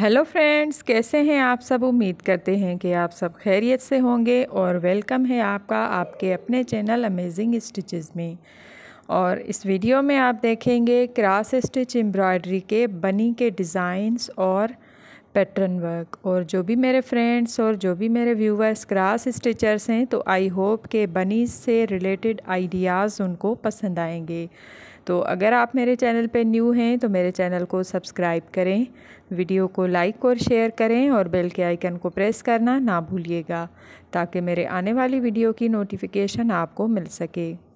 hello friends कैसे हैं आप सब उम्मीद करते हैं कि आप सब खैरियत से होंगे और वेलकम है आपका आपके अपने चैनल अमेजिंग स्टिचेस में और इस वीडियो में आप देखेंगे क्रास स्टिच एम्ब्रॉयडरी के बनी के डिज़ाइंस और पैटर्न वर्क और जो भी मेरे फ्रेंड्स और जो भी मेरे व्यूवर्स क्रास स्टिचर्स हैं तो आई होप के बनी से रिलेटेड आइडियाज़ उनको पसंद आएंगे तो अगर आप मेरे चैनल पे न्यू हैं तो मेरे चैनल को सब्सक्राइब करें वीडियो को लाइक और शेयर करें और बेल के आइकन को प्रेस करना ना भूलिएगा ताकि मेरे आने वाली वीडियो की नोटिफिकेशन आपको मिल सके